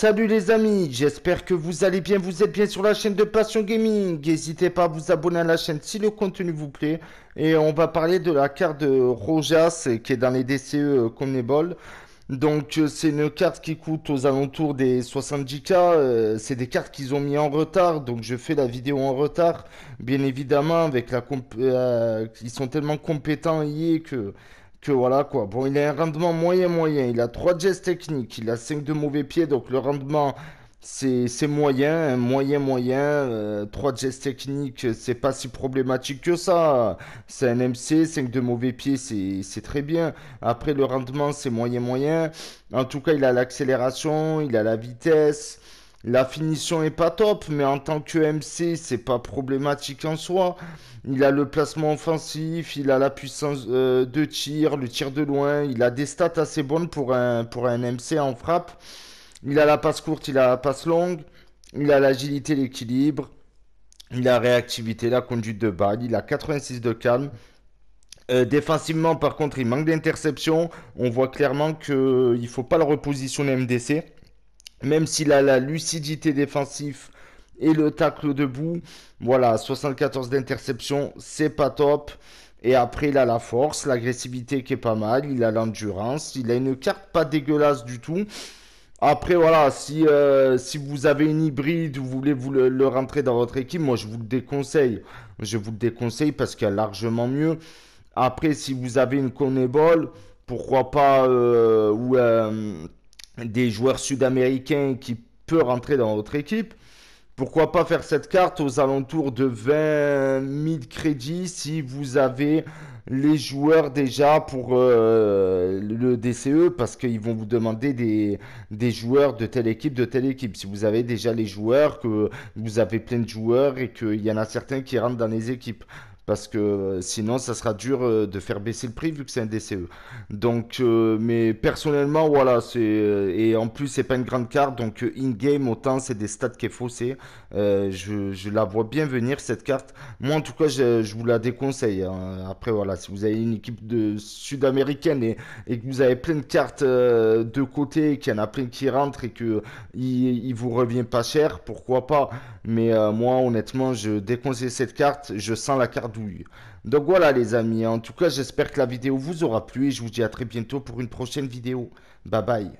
Salut les amis, j'espère que vous allez bien, vous êtes bien sur la chaîne de Passion Gaming. N'hésitez pas à vous abonner à la chaîne si le contenu vous plaît. Et on va parler de la carte de Rojas qui est dans les DCE euh, Comnebol. Donc euh, c'est une carte qui coûte aux alentours des 70k, euh, c'est des cartes qu'ils ont mis en retard, donc je fais la vidéo en retard, bien évidemment, avec la comp ils sont tellement compétents hier que que voilà quoi. Bon, il a un rendement moyen moyen, il a 3 gestes techniques, il a 5 de mauvais pieds, donc le rendement c'est hein, moyen, moyen moyen, euh, 3 gestes techniques, c'est pas si problématique que ça. C'est un MC, 5 de mauvais pieds, c'est très bien. Après le rendement c'est moyen moyen. En tout cas, il a l'accélération, il a la vitesse. La finition est pas top, mais en tant que MC, c'est pas problématique en soi. Il a le placement offensif, il a la puissance euh, de tir, le tir de loin, il a des stats assez bonnes pour un, pour un MC en frappe. Il a la passe courte, il a la passe longue, il a l'agilité, l'équilibre, il a la réactivité, la conduite de balle, il a 86 de calme. Euh, défensivement, par contre, il manque d'interception. On voit clairement qu'il euh, ne faut pas le repositionner MDC même s'il a la lucidité défensive et le tacle debout, voilà, 74 d'interception, c'est pas top. Et après, il a la force, l'agressivité qui est pas mal, il a l'endurance, il a une carte pas dégueulasse du tout. Après, voilà, si, euh, si vous avez une hybride vous voulez vous le, rentrer dans votre équipe, moi je vous le déconseille. Je vous le déconseille parce qu'il y a largement mieux. Après, si vous avez une connebole, pourquoi pas, euh, ou. Euh, des joueurs sud-américains qui peuvent rentrer dans votre équipe. Pourquoi pas faire cette carte aux alentours de 20 000 crédits si vous avez les joueurs déjà pour euh, le DCE parce qu'ils vont vous demander des, des, joueurs de telle équipe, de telle équipe. Si vous avez déjà les joueurs, que vous avez plein de joueurs et qu'il y en a certains qui rentrent dans les équipes parce que euh, sinon ça sera dur euh, de faire baisser le prix vu que c'est un DCE. Donc euh, mais personnellement voilà, c'est et en plus c'est pas une grande carte donc in game autant c'est des stats qui est faussé. je, la vois bien venir cette carte. Moi en tout cas je, vous la déconseille. Hein. Après voilà, si vous avez une équipe de sud-américaine et, et, que vous avez plein de cartes de côté, qu'il y en a plein qui rentrent et que il, vous revient pas cher, pourquoi pas. Mais moi honnêtement je déconseille cette carte. Je sens la carte donc voilà les amis, en tout cas j'espère que la vidéo vous aura plu et je vous dis à très bientôt pour une prochaine vidéo. Bye bye.